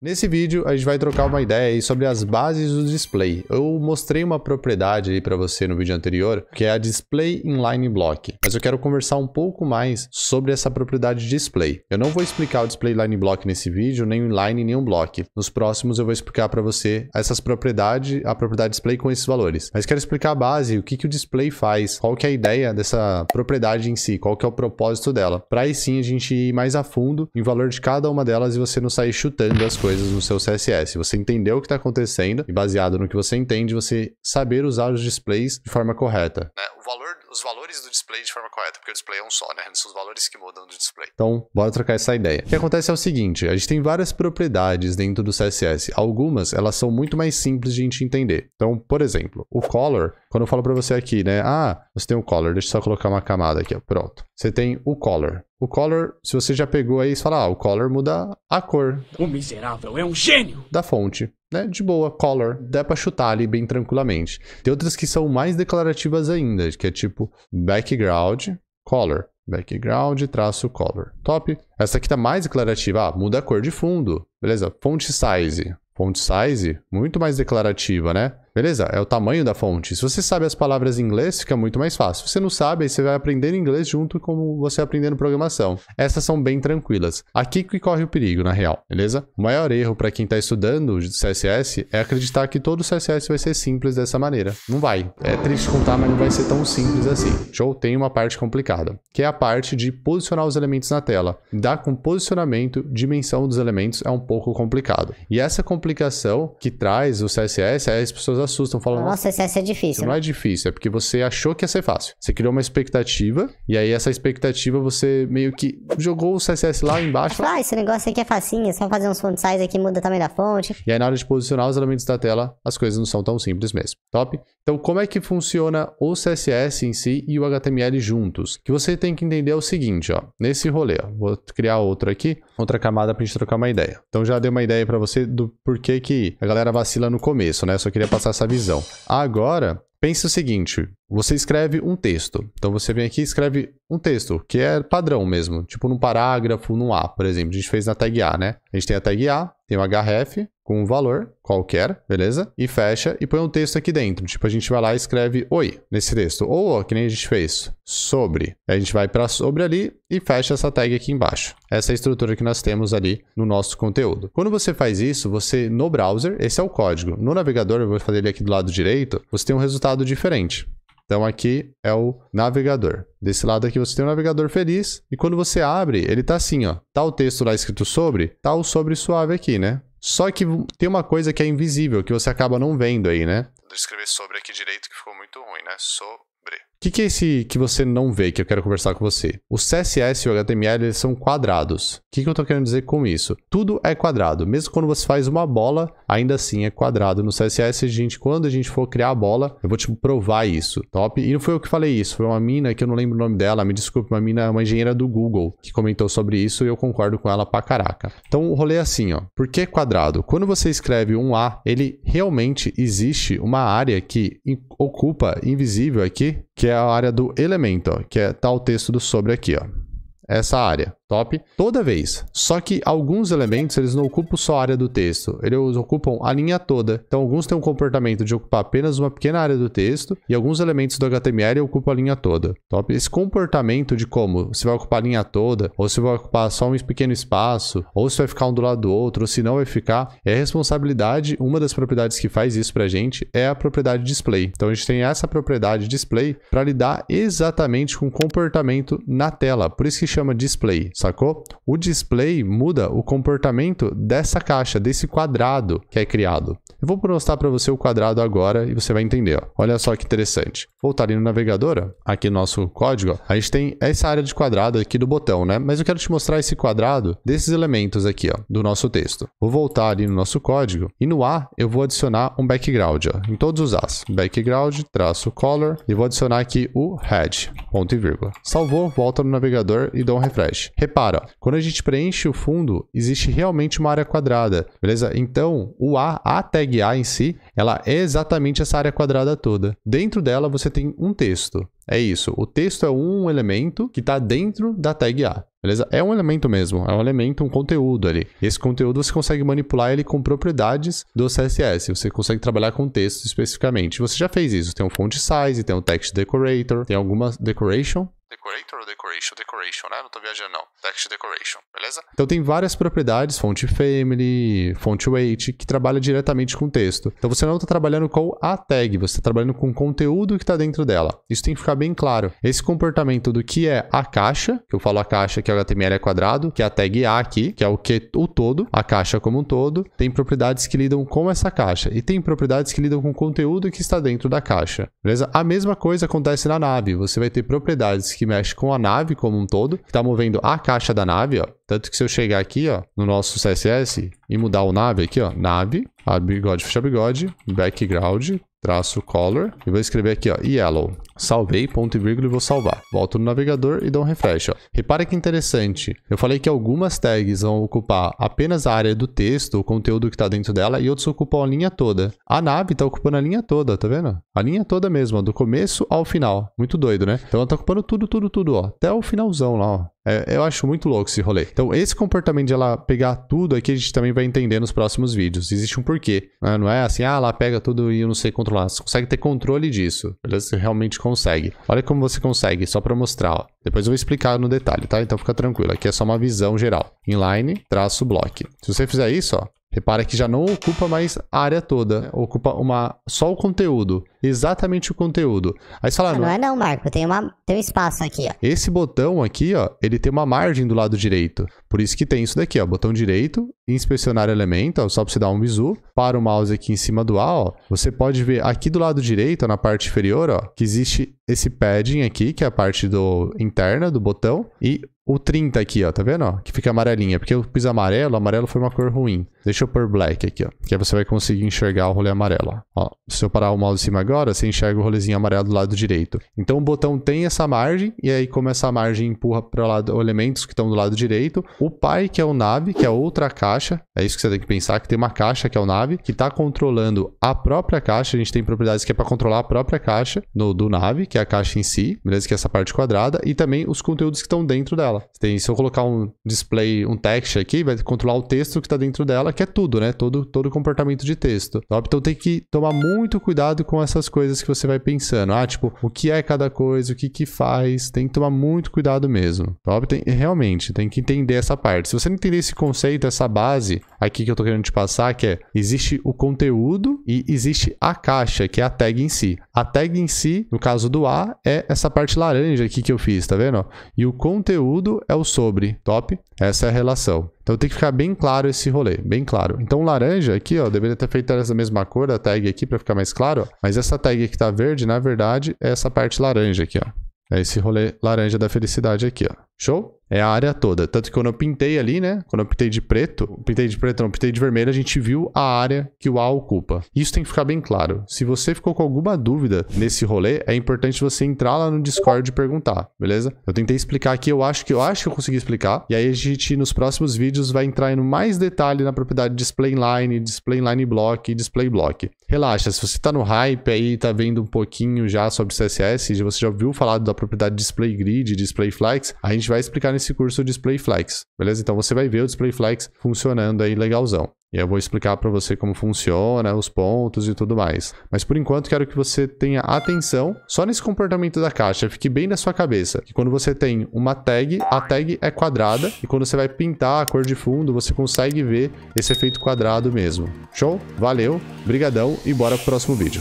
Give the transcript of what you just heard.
Nesse vídeo, a gente vai trocar uma ideia sobre as bases do display. Eu mostrei uma propriedade aí para você no vídeo anterior, que é a Display Inline Block. Mas eu quero conversar um pouco mais sobre essa propriedade display. Eu não vou explicar o Display Inline Block nesse vídeo, nem o inline, nem o block. Nos próximos eu vou explicar para você essas propriedades, a propriedade display com esses valores. Mas quero explicar a base, o que, que o display faz, qual que é a ideia dessa propriedade em si, qual que é o propósito dela. Para aí sim a gente ir mais a fundo em valor de cada uma delas e você não sair chutando as coisas coisas no seu CSS. Você entendeu o que está acontecendo e baseado no que você entende, você saber usar os displays de forma correta. É, valor, os valores do display de forma correta, porque o display é um só, né? São os valores que mudam do display. Então, bora trocar essa ideia. O que acontece é o seguinte, a gente tem várias propriedades dentro do CSS. Algumas, elas são muito mais simples de a gente entender. Então, por exemplo, o color, quando eu falo para você aqui, né? Ah, você tem o color, deixa eu só colocar uma camada aqui, ó. Pronto. Você tem o color. O color, se você já pegou aí, você fala, ah, o color muda a cor. O miserável é um gênio! Da fonte né, de boa, color, dá pra chutar ali bem tranquilamente. Tem outras que são mais declarativas ainda, que é tipo background, color. Background, traço, color. Top. Essa aqui tá mais declarativa. Ah, muda a cor de fundo. Beleza. Font size. Font size, muito mais declarativa, né? Beleza? É o tamanho da fonte. Se você sabe as palavras em inglês, fica muito mais fácil. Se você não sabe, aí você vai aprender inglês junto com você aprendendo programação. Essas são bem tranquilas. Aqui que corre o perigo, na real, beleza? O maior erro para quem está estudando CSS é acreditar que todo CSS vai ser simples dessa maneira. Não vai. É triste contar, mas não vai ser tão simples assim. Show tem uma parte complicada, que é a parte de posicionar os elementos na tela. Dar com posicionamento, dimensão dos elementos é um pouco complicado. E essa complicação que traz o CSS é as pessoas assustam, falam. Nossa, esse é difícil. Não é né? difícil, é porque você achou que ia ser fácil. Você criou uma expectativa, e aí essa expectativa você meio que jogou o CSS lá embaixo. Ah, esse negócio aqui é facinho, é só fazer uns font size aqui, muda também da fonte. E aí na hora de posicionar os elementos da tela, as coisas não são tão simples mesmo. Top? Então, como é que funciona o CSS em si e o HTML juntos? Que você tem que entender é o seguinte, ó. Nesse rolê, ó, vou criar outro aqui, outra camada pra gente trocar uma ideia. Então já dei uma ideia para você do porquê que a galera vacila no começo, né? Eu só queria passar essa visão. Agora, pense o seguinte: você escreve um texto. Então você vem aqui e escreve um texto, que é padrão mesmo, tipo num parágrafo, num A, por exemplo. A gente fez na tag A, né? A gente tem a tag A, tem o href com um valor qualquer, beleza? E fecha e põe um texto aqui dentro. Tipo, a gente vai lá e escreve oi nesse texto. Ou, que nem a gente fez, sobre. a gente vai para sobre ali e fecha essa tag aqui embaixo. Essa é a estrutura que nós temos ali no nosso conteúdo. Quando você faz isso, você no browser, esse é o código. No navegador, eu vou fazer ele aqui do lado direito, você tem um resultado diferente. Então aqui é o navegador. Desse lado aqui você tem o um navegador feliz e quando você abre, ele tá assim, ó. Tá o texto lá escrito sobre, tá o sobre suave aqui, né? Só que tem uma coisa que é invisível, que você acaba não vendo aí, né? Vou escrever sobre aqui direito que ficou muito ruim, né? So o que, que, é esse que você não vê que eu quero conversar com você? O CSS e o HTML eles são quadrados. O que, que eu estou querendo dizer com isso? Tudo é quadrado. Mesmo quando você faz uma bola, ainda assim é quadrado. No CSS, a gente, quando a gente for criar a bola, eu vou te provar isso, top? E não foi eu que falei isso, foi uma mina que eu não lembro o nome dela, me desculpe, uma mina, uma engenheira do Google, que comentou sobre isso e eu concordo com ela pra caraca. Então o rolê é assim, ó. Por que quadrado? Quando você escreve um A, ele realmente existe uma área que ocupa invisível aqui que é a área do elemento, ó, que é tá texto do sobre aqui, ó essa área, top? Toda vez. Só que alguns elementos, eles não ocupam só a área do texto, eles ocupam a linha toda. Então, alguns têm um comportamento de ocupar apenas uma pequena área do texto e alguns elementos do HTML ocupam a linha toda, top? Esse comportamento de como se vai ocupar a linha toda, ou se vai ocupar só um pequeno espaço, ou se vai ficar um do lado do outro, ou se não vai ficar, é responsabilidade. Uma das propriedades que faz isso pra gente é a propriedade display. Então, a gente tem essa propriedade display para lidar exatamente com o comportamento na tela. Por isso que chama display, sacou? O display muda o comportamento dessa caixa, desse quadrado que é criado. Eu vou mostrar para você o quadrado agora e você vai entender. Ó. Olha só que interessante. Voltar no navegador, aqui no nosso código, ó, a gente tem essa área de quadrado aqui do botão, né? Mas eu quero te mostrar esse quadrado desses elementos aqui, ó, do nosso texto. Vou voltar ali no nosso código e no A eu vou adicionar um background, ó, em todos os As. Background, traço color e vou adicionar aqui o head, ponto e vírgula. Salvou, volta no navegador e dá um refresh. Repara, ó, quando a gente preenche o fundo, existe realmente uma área quadrada, beleza? Então, o A, a tag tag A em si, ela é exatamente essa área quadrada toda. Dentro dela você tem um texto. É isso. O texto é um elemento que está dentro da tag A. Beleza? É um elemento mesmo, é um elemento, um conteúdo ali. Esse conteúdo você consegue manipular ele com propriedades do CSS. Você consegue trabalhar com texto especificamente. Você já fez isso. Tem um font size, tem um text decorator, tem alguma decoration. Decorator ou decoration? Decoration, né? Não tô viajando, não text decoration, beleza? Então tem várias propriedades, font family, font weight, que trabalha diretamente com texto. Então você não está trabalhando com a tag, você está trabalhando com o conteúdo que está dentro dela. Isso tem que ficar bem claro. Esse comportamento do que é a caixa, que eu falo a caixa que é o HTML é quadrado, que é a tag A aqui, que é o que o todo, a caixa como um todo, tem propriedades que lidam com essa caixa e tem propriedades que lidam com o conteúdo que está dentro da caixa, beleza? A mesma coisa acontece na nave. Você vai ter propriedades que mexem com a nave como um todo, que está movendo a caixa caixa da nave, ó. Tanto que se eu chegar aqui, ó, no nosso CSS e mudar o nave aqui, ó, nave, abre bigode, fecha bigode, background, traço color, e vou escrever aqui, ó, yellow. Salvei, ponto e vírgula, e vou salvar. Volto no navegador e dou um refresh, ó. Repara que interessante. Eu falei que algumas tags vão ocupar apenas a área do texto, o conteúdo que está dentro dela, e outros ocupam a linha toda. A nave está ocupando a linha toda, tá vendo? A linha toda mesmo, ó, do começo ao final. Muito doido, né? Então ela tá ocupando tudo, tudo, tudo, ó. Até o finalzão lá, ó. É, eu acho muito louco esse rolê. Então, esse comportamento de ela pegar tudo aqui, é a gente também vai entender nos próximos vídeos. Existe um porquê. Né? Não é assim, ah, ela pega tudo e eu não sei controlar. Você consegue ter controle disso. Você realmente consegue. Olha como você consegue, só para mostrar. Ó. Depois eu vou explicar no detalhe, tá? Então fica tranquilo. Aqui é só uma visão geral. Inline, traço, bloco. Se você fizer isso, ó, repara que já não ocupa mais a área toda. Ocupa uma, só o conteúdo exatamente o conteúdo. Aí você fala, ah, não, é, é não, Marco, tem, uma, tem um espaço aqui, ó. Esse botão aqui, ó, ele tem uma margem do lado direito. Por isso que tem isso daqui, ó, botão direito, inspecionar elemento, ó, só para você dar um bizu. Para o mouse aqui em cima do A, ó, você pode ver aqui do lado direito, na parte inferior, ó, que existe esse padding aqui, que é a parte do interna do botão, e o 30 aqui, ó, tá vendo? Ó, que fica amarelinha, porque eu pus amarelo, amarelo foi uma cor ruim. Deixa eu pôr black aqui, ó, que aí você vai conseguir enxergar o rolê amarelo, ó. ó se eu parar o mouse em cima agora, você enxerga o rolezinho amarelo do lado direito. Então o botão tem essa margem, e aí como essa margem empurra para o lado elementos que estão do lado direito, o pai, que é o nave, que é outra caixa, é isso que você tem que pensar, que tem uma caixa, que é o nave, que está controlando a própria caixa, a gente tem propriedades que é para controlar a própria caixa no, do nave, que é a caixa em si, beleza? Que é essa parte quadrada, e também os conteúdos que estão dentro dela. Tem, se eu colocar um display, um text aqui, vai controlar o texto que está dentro dela, que é tudo, né? Todo, todo comportamento de texto. Top? Tá? Então tem que tomar muito cuidado com essa essas coisas que você vai pensando. Ah, tipo, o que é cada coisa, o que que faz, tem que tomar muito cuidado mesmo. Top? Tá? Tem, realmente, tem que entender essa parte. Se você não entender esse conceito, essa base aqui que eu tô querendo te passar, que é, existe o conteúdo e existe a caixa, que é a tag em si. A tag em si, no caso do A, é essa parte laranja aqui que eu fiz, tá vendo? E o conteúdo é o sobre, top? Essa é a relação. Então tem que ficar bem claro esse rolê, bem claro. Então laranja aqui, ó, deveria ter feito essa mesma cor da tag aqui para ficar mais claro, ó. mas essa tag que tá verde, na verdade, é essa parte laranja aqui, ó. É esse rolê laranja da felicidade aqui, ó. Show? É a área toda. Tanto que quando eu pintei ali, né? Quando eu pintei de preto, pintei de preto, não, pintei de vermelho, a gente viu a área que o A ocupa. Isso tem que ficar bem claro. Se você ficou com alguma dúvida nesse rolê, é importante você entrar lá no Discord e perguntar, beleza? Eu tentei explicar aqui, eu acho que eu acho que eu consegui explicar. E aí a gente, nos próximos vídeos, vai entrar em mais detalhe na propriedade display line, display line block e display block. Relaxa, se você tá no hype aí, tá vendo um pouquinho já sobre CSS, você já ouviu falar da propriedade display grid, display flex, a gente gente vai explicar nesse curso o Display Flex, beleza? Então você vai ver o Display Flex funcionando aí legalzão. E eu vou explicar para você como funciona, os pontos e tudo mais. Mas por enquanto quero que você tenha atenção só nesse comportamento da caixa, fique bem na sua cabeça. Que quando você tem uma tag, a tag é quadrada e quando você vai pintar a cor de fundo, você consegue ver esse efeito quadrado mesmo. Show? Valeu, brigadão e bora pro próximo vídeo.